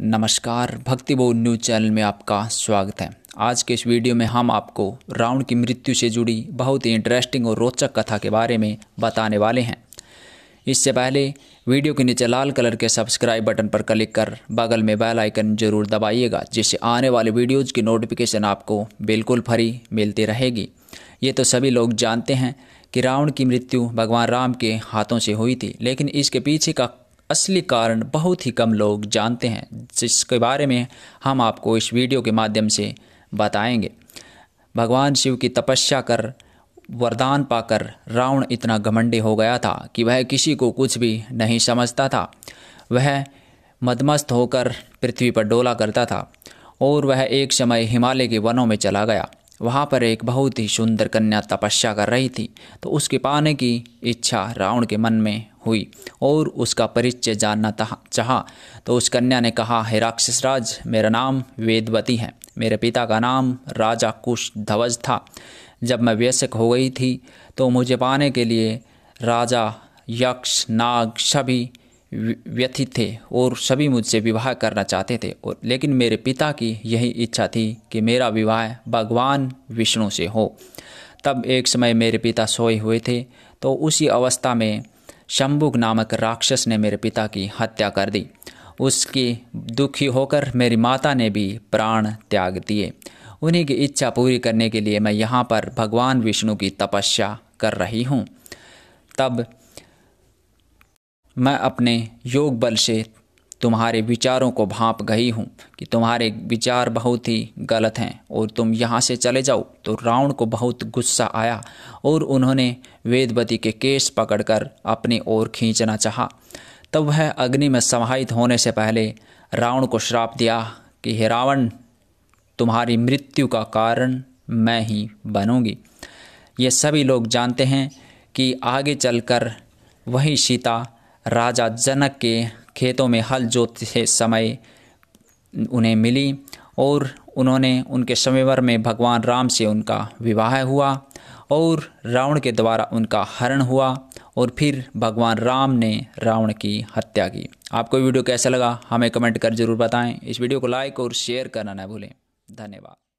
नमस्कार भक्ति बोध न्यूज चैनल में आपका स्वागत है आज के इस वीडियो में हम आपको रावण की मृत्यु से जुड़ी बहुत ही इंटरेस्टिंग और रोचक कथा के बारे में बताने वाले हैं इससे पहले वीडियो के नीचे लाल कलर के सब्सक्राइब बटन पर क्लिक कर बगल में बेल आइकन जरूर दबाइएगा जिससे आने वाले वीडियोज़ की नोटिफिकेशन आपको बिल्कुल फ्री मिलती रहेगी ये तो सभी लोग जानते हैं कि रावण की मृत्यु भगवान राम के हाथों से हुई थी लेकिन इसके पीछे का असली कारण बहुत ही कम लोग जानते हैं जिसके बारे में हम आपको इस वीडियो के माध्यम से बताएंगे भगवान शिव की तपस्या कर वरदान पाकर रावण इतना घमंडी हो गया था कि वह किसी को कुछ भी नहीं समझता था वह मदमस्त होकर पृथ्वी पर डोला करता था और वह एक समय हिमालय के वनों में चला गया वहाँ पर एक बहुत ही सुंदर कन्या तपस्या कर रही थी तो उसके पाने की इच्छा रावण के मन में हुई और उसका परिचय जानना चाहा तो उस कन्या ने कहा हे राक्षसराज मेरा नाम वेदवती है मेरे पिता का नाम राजा कुश धवज था जब मैं व्यसक हो गई थी तो मुझे पाने के लिए राजा यक्ष नाग सभी व्यथित थे और सभी मुझसे विवाह करना चाहते थे और लेकिन मेरे पिता की यही इच्छा थी कि मेरा विवाह भगवान विष्णु से हो तब एक समय मेरे पिता सोए हुए थे तो उसी अवस्था में शंभुग नामक राक्षस ने मेरे पिता की हत्या कर दी उसकी दुखी होकर मेरी माता ने भी प्राण त्याग दिए उन्हीं की इच्छा पूरी करने के लिए मैं यहाँ पर भगवान विष्णु की तपस्या कर रही हूँ तब मैं अपने योग बल से तुम्हारे विचारों को भाप गई हूँ कि तुम्हारे विचार बहुत ही गलत हैं और तुम यहाँ से चले जाओ तो रावण को बहुत गुस्सा आया और उन्होंने वेदवती के केस पकड़कर अपनी ओर खींचना चाहा तब वह अग्नि में समाहित होने से पहले रावण को श्राप दिया कि हे रावण तुम्हारी मृत्यु का कारण मैं ही बनूंगी ये सभी लोग जानते हैं कि आगे चलकर वही सीता राजा जनक के खेतों में हल जोतते समय उन्हें मिली और उन्होंने उनके समयवर में भगवान राम से उनका विवाह हुआ और रावण के द्वारा उनका हरण हुआ और फिर भगवान राम ने रावण की हत्या की आपको वीडियो कैसा लगा हमें कमेंट कर जरूर बताएं इस वीडियो को लाइक और शेयर करना ना भूलें धन्यवाद